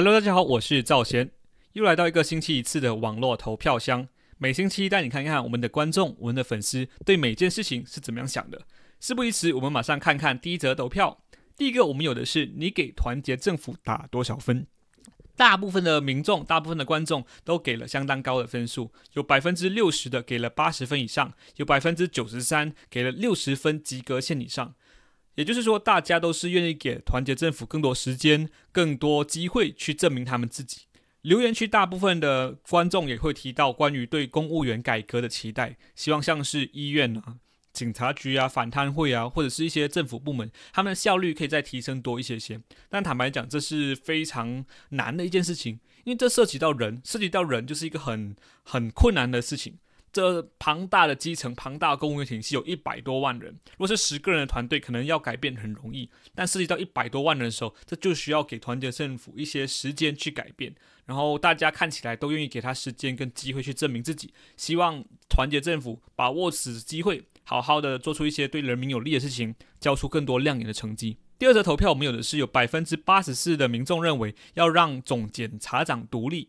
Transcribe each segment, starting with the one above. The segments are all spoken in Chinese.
Hello，大家好，我是赵贤，又来到一个星期一次的网络投票箱，每星期带你看看我们的观众、我们的粉丝对每件事情是怎么样想的。事不宜迟，我们马上看看第一则投票。第一个，我们有的是你给团结政府打多少分？大部分的民众、大部分的观众都给了相当高的分数，有百分之六十的给了八十分以上，有百分之九十三给了六十分及格线以上。也就是说，大家都是愿意给团结政府更多时间、更多机会去证明他们自己。留言区大部分的观众也会提到关于对公务员改革的期待，希望像是医院啊、警察局啊、反贪会啊，或者是一些政府部门，他们的效率可以再提升多一些些。但坦白讲，这是非常难的一件事情，因为这涉及到人，涉及到人，就是一个很很困难的事情。这庞大的基层、庞大的公务员体系有一百多万人。如果是十个人的团队，可能要改变很容易。但涉及到一百多万人的时候，这就需要给团结政府一些时间去改变。然后大家看起来都愿意给他时间跟机会去证明自己。希望团结政府把握此机会，好好的做出一些对人民有利的事情，交出更多亮眼的成绩。第二则投票，我们有的是有百分之八十四的民众认为要让总检察长独立。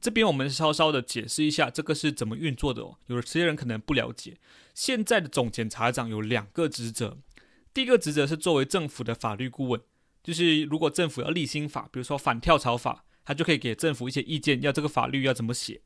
这边我们稍稍的解释一下，这个是怎么运作的。有有些人可能不了解，现在的总检察长有两个职责。第一个职责是作为政府的法律顾问，就是如果政府要立新法，比如说反跳槽法，他就可以给政府一些意见，要这个法律要怎么写。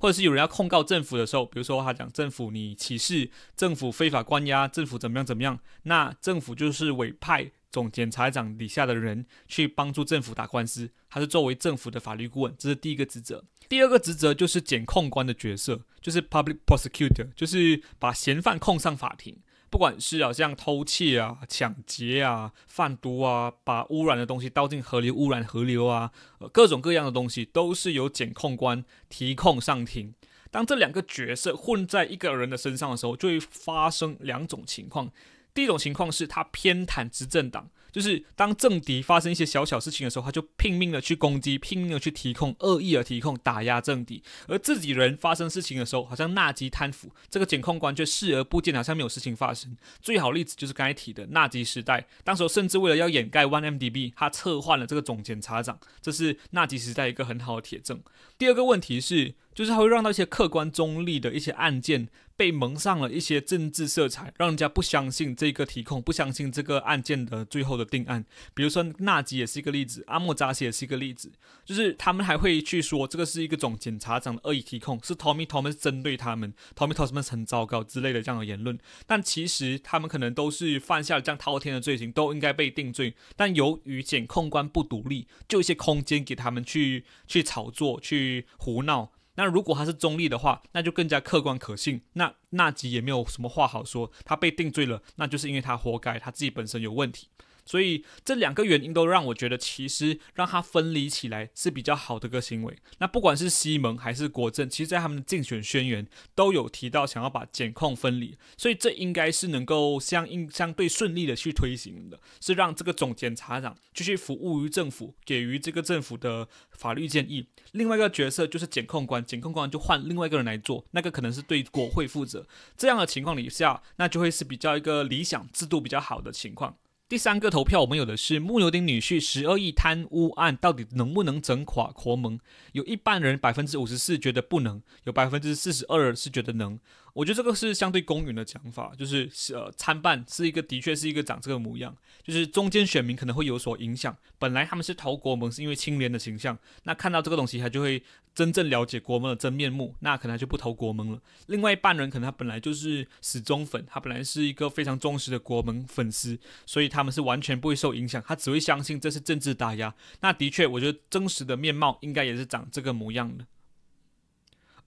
或者是有人要控告政府的时候，比如说他讲政府你歧视，政府非法关押，政府怎么样怎么样，那政府就是委派总检察长底下的人去帮助政府打官司，他是作为政府的法律顾问，这是第一个职责。第二个职责就是检控官的角色，就是 public prosecutor，就是把嫌犯控上法庭，不管是好像偷窃啊、抢劫啊、贩毒啊、把污染的东西倒进河流污染河流啊，呃，各种各样的东西都是由检控官提控上庭。当这两个角色混在一个人的身上的时候，就会发生两种情况。第一种情况是，他偏袒执政党，就是当政敌发生一些小小事情的时候，他就拼命的去攻击，拼命的去提控，恶意的提控，打压政敌；而自己人发生事情的时候，好像纳吉贪腐，这个检控官却视而不见，好像没有事情发生。最好例子就是刚才提的纳吉时代，当时甚至为了要掩盖 OneMDB，他策换了这个总检察长，这是纳吉时代一个很好的铁证。第二个问题是，就是他会让到一些客观中立的一些案件。被蒙上了一些政治色彩，让人家不相信这个提控，不相信这个案件的最后的定案。比如说纳吉也是一个例子，阿莫扎西也是一个例子，就是他们还会去说这个是一个总检察长的恶意提控，是 Tommy t h o m s 针对他们，Tommy Thomson 很糟糕之类的这样的言论。但其实他们可能都是犯下了这样滔天的罪行，都应该被定罪。但由于检控官不独立，就一些空间给他们去去炒作、去胡闹。那如果他是中立的话，那就更加客观可信。那纳吉也没有什么话好说，他被定罪了，那就是因为他活该，他自己本身有问题。所以这两个原因都让我觉得，其实让他分离起来是比较好的个行为。那不管是西蒙还是国政，其实，在他们的竞选宣言都有提到想要把检控分离，所以这应该是能够相应相对顺利的去推行的，是让这个总检察长继续服务于政府，给予这个政府的法律建议。另外一个角色就是检控官，检控官就换另外一个人来做，那个可能是对国会负责。这样的情况底下，那就会是比较一个理想制度比较好的情况。第三个投票，我们有的是木牛丁女婿十二亿贪污案，到底能不能整垮国盟？有一半人，百分之五十四，觉得不能；有百分之四十二是觉得能。我觉得这个是相对公允的讲法，就是呃参半是一个的确是一个长这个模样，就是中间选民可能会有所影响，本来他们是投国门是因为清廉的形象，那看到这个东西他就会真正了解国门的真面目，那可能他就不投国门了。另外一半人可能他本来就是死忠粉，他本来是一个非常忠实的国门粉丝，所以他们是完全不会受影响，他只会相信这是政治打压。那的确，我觉得真实的面貌应该也是长这个模样的。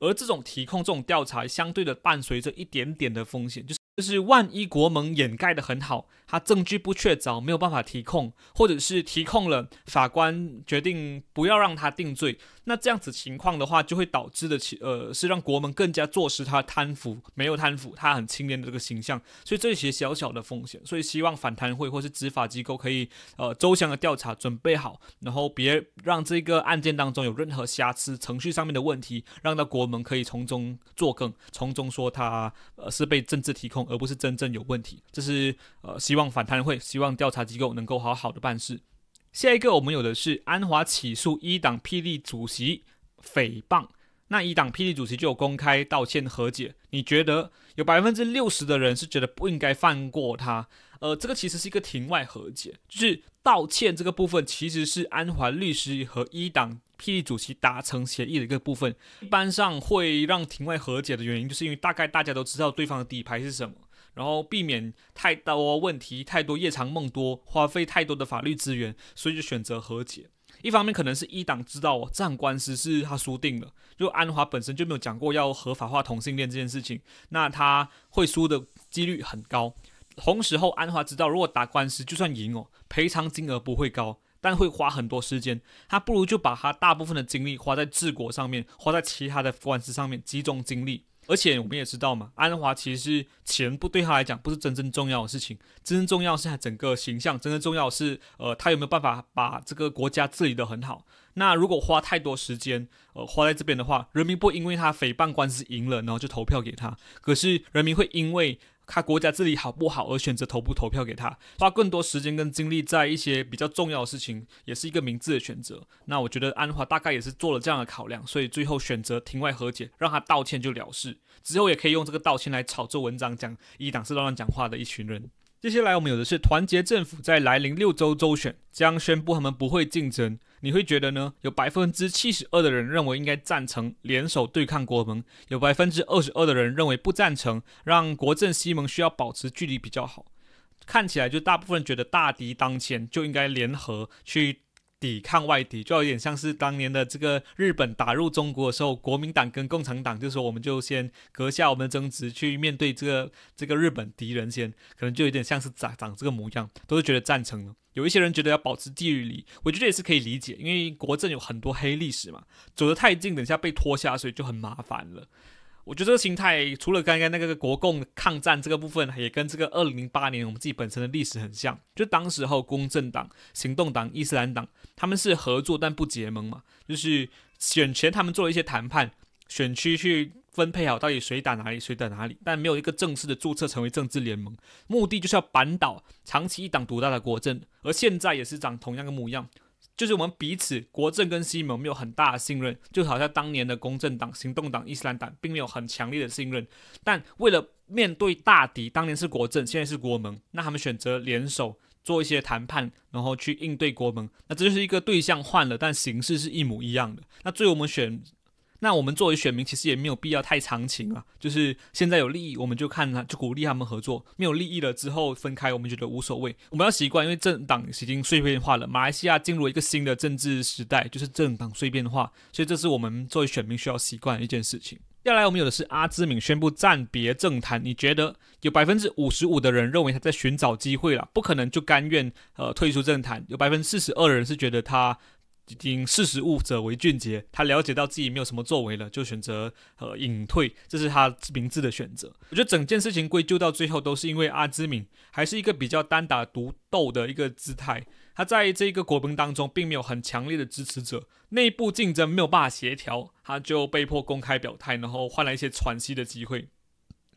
而这种提控、这种调查，相对的伴随着一点点的风险。就。是。就是万一国盟掩盖的很好，他证据不确凿，没有办法提控，或者是提控了，法官决定不要让他定罪，那这样子情况的话，就会导致的，其呃，是让国门更加坐实他贪腐，没有贪腐，他很清廉的这个形象。所以这些小小的风险，所以希望反贪会或是执法机构可以呃周详的调查，准备好，然后别让这个案件当中有任何瑕疵、程序上面的问题，让到国门可以从中作梗，从中说他呃是被政治提控。而不是真正有问题，这是呃，希望反贪会，希望调查机构能够好好的办事。下一个，我们有的是安华起诉一党霹雳主席诽谤。那一党霹雳主席就有公开道歉和解，你觉得有百分之六十的人是觉得不应该放过他？呃，这个其实是一个庭外和解，就是道歉这个部分其实是安环律师和一党霹雳主席达成协议的一个部分。一般上会让庭外和解的原因，就是因为大概大家都知道对方的底牌是什么，然后避免太多问题、太多夜长梦多，花费太多的法律资源，所以就选择和解。一方面可能是一党知道哦，这场官司是他输定了。就安华本身就没有讲过要合法化同性恋这件事情，那他会输的几率很高。同时后，安华知道如果打官司就算赢哦，赔偿金额不会高，但会花很多时间。他不如就把他大部分的精力花在治国上面，花在其他的官司上面，集中精力。而且我们也知道嘛，安华其实是钱不对他来讲不是真正重要的事情，真正重要是他整个形象，真正重要是呃他有没有办法把这个国家治理得很好。那如果花太多时间呃花在这边的话，人民不因为他诽谤官司赢了，然后就投票给他，可是人民会因为。他国家治理好不好，而选择投不投票给他，花更多时间跟精力在一些比较重要的事情，也是一个明智的选择。那我觉得安华大概也是做了这样的考量，所以最后选择庭外和解，让他道歉就了事。之后也可以用这个道歉来炒作文章，讲一党是乱乱讲话的一群人。接下来我们有的是团结政府在来临六州州选将宣布他们不会竞争。你会觉得呢？有百分之七十二的人认为应该赞成联手对抗国盟，有百分之二十二的人认为不赞成，让国政西盟需要保持距离比较好。看起来就大部分觉得大敌当前就应该联合去。抵抗外敌，就有点像是当年的这个日本打入中国的时候，国民党跟共产党就说，我们就先阁下我们的争执，去面对这个这个日本敌人先，可能就有点像是长长这个模样，都是觉得赞成的。有一些人觉得要保持纪离，我觉得也是可以理解，因为国政有很多黑历史嘛，走得太近，等一下被拖下水就很麻烦了。我觉得这个心态，除了刚刚那个国共抗战这个部分，也跟这个二零零八年我们自己本身的历史很像。就当时候，公正党、行动党、伊斯兰党他们是合作但不结盟嘛，就是选前他们做了一些谈判，选区去分配好到底谁打哪里，谁打哪里，但没有一个正式的注册成为政治联盟，目的就是要扳倒长期一党独大的国政，而现在也是长同样的模样。就是我们彼此国政跟西盟没有很大的信任，就好像当年的公正党、行动党、伊斯兰党并没有很强烈的信任。但为了面对大敌，当年是国政，现在是国盟，那他们选择联手做一些谈判，然后去应对国盟。那这就是一个对象换了，但形式是一模一样的。那最后我们选。那我们作为选民，其实也没有必要太长情啊。就是现在有利益，我们就看，他，就鼓励他们合作；没有利益了之后分开，我们觉得无所谓。我们要习惯，因为政党已经碎片化了，马来西亚进入一个新的政治时代，就是政党碎片化，所以这是我们作为选民需要习惯的一件事情。接下来我们有的是阿兹敏宣布暂别政坛，你觉得有百分之五十五的人认为他在寻找机会了，不可能就甘愿呃退出政坛？有百分之四十二的人是觉得他。已经识时物者为俊杰，他了解到自己没有什么作为了，就选择呃隐退，这是他明智的选择。我觉得整件事情归咎到最后都是因为阿兹敏还是一个比较单打独斗的一个姿态。他在这一个国盟当中并没有很强烈的支持者，内部竞争没有办法协调，他就被迫公开表态，然后换来一些喘息的机会。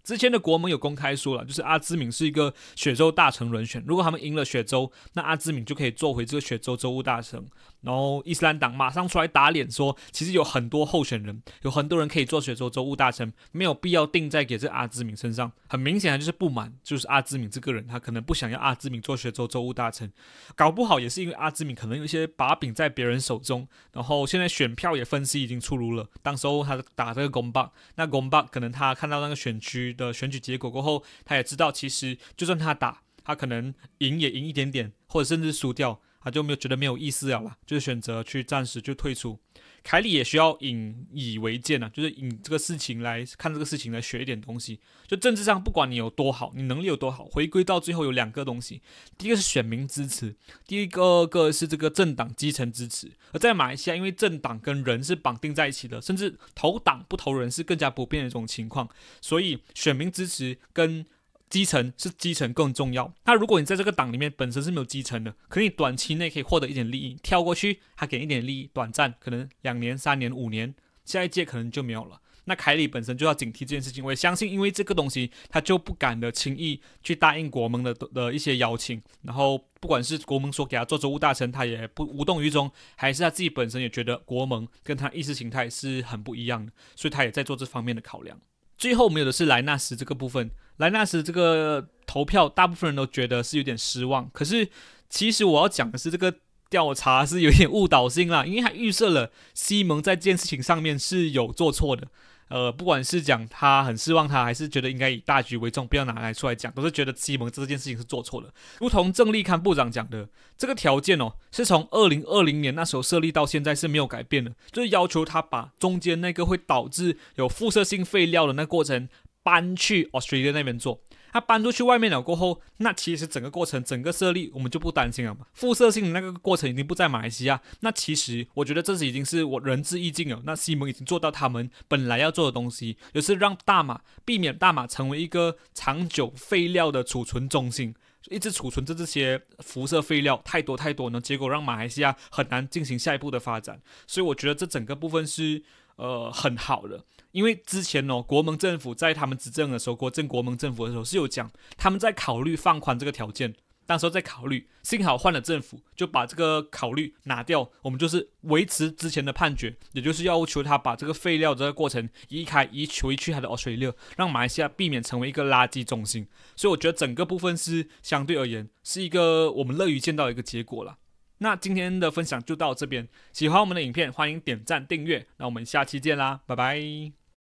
之前的国盟有公开说了，就是阿兹敏是一个雪州大臣人选，如果他们赢了雪州，那阿兹敏就可以做回这个雪州州务大臣。然后伊斯兰党马上出来打脸，说其实有很多候选人，有很多人可以做雪州州务大臣，没有必要定在给这阿兹敏身上。很明显的就是不满，就是阿兹敏这个人，他可能不想要阿兹敏做雪州州务大臣，搞不好也是因为阿兹敏可能有一些把柄在别人手中。然后现在选票也分析已经出炉了，当时候他打这个公棒，那公棒可能他看到那个选区的选举结果过后，他也知道其实就算他打，他可能赢也赢一点点，或者甚至输掉。他就没有觉得没有意思了啦，就是选择去暂时就退出。凯里也需要引以为鉴呢，就是引这个事情来看这个事情来学一点东西。就政治上，不管你有多好，你能力有多好，回归到最后有两个东西，第一个是选民支持，第二个是这个政党基层支持。而在马来西亚，因为政党跟人是绑定在一起的，甚至投党不投人是更加普遍的一种情况，所以选民支持跟。基层是基层更重要。那如果你在这个党里面本身是没有基层的，可能短期内可以获得一点利益，跳过去还给一点利益，短暂可能两年、三年、五年，下一届可能就没有了。那凯里本身就要警惕这件事情，我也相信，因为这个东西，他就不敢的轻易去答应国盟的的一些邀请。然后不管是国盟说给他做州务大臣，他也不无动于衷，还是他自己本身也觉得国盟跟他意识形态是很不一样的，所以他也在做这方面的考量。最后没有的是莱纳斯这个部分。莱纳斯这个投票，大部分人都觉得是有点失望。可是，其实我要讲的是，这个调查是有点误导性啦，因为他预设了西蒙在这件事情上面是有做错的。呃，不管是讲他很失望，他还是觉得应该以大局为重，不要拿来出来讲。都是觉得西蒙这件事情是做错了。如同郑立康部长讲的，这个条件哦，是从二零二零年那时候设立到现在是没有改变的，就是要求他把中间那个会导致有辐射性废料的那过程。搬去 Australia 那边做，他搬出去外面了过后，那其实整个过程，整个设立，我们就不担心了嘛。辐射性的那个过程已经不在马来西亚。那其实我觉得这是已经是我仁至义尽了。那西蒙已经做到他们本来要做的东西，也是让大马避免大马成为一个长久废料的储存中心，一直储存着这些辐射废料太多太多呢，结果让马来西亚很难进行下一步的发展。所以我觉得这整个部分是呃很好的。因为之前哦，国盟政府在他们执政的时候，国政国盟政府的时候是有讲，他们在考虑放宽这个条件，到时候再考虑。幸好换了政府，就把这个考虑拿掉，我们就是维持之前的判决，也就是要求他把这个废料这个过程移开，移回去他的 Australia，让马来西亚避免成为一个垃圾中心。所以我觉得整个部分是相对而言是一个我们乐于见到一个结果了。那今天的分享就到这边，喜欢我们的影片，欢迎点赞订阅。那我们下期见啦，拜拜。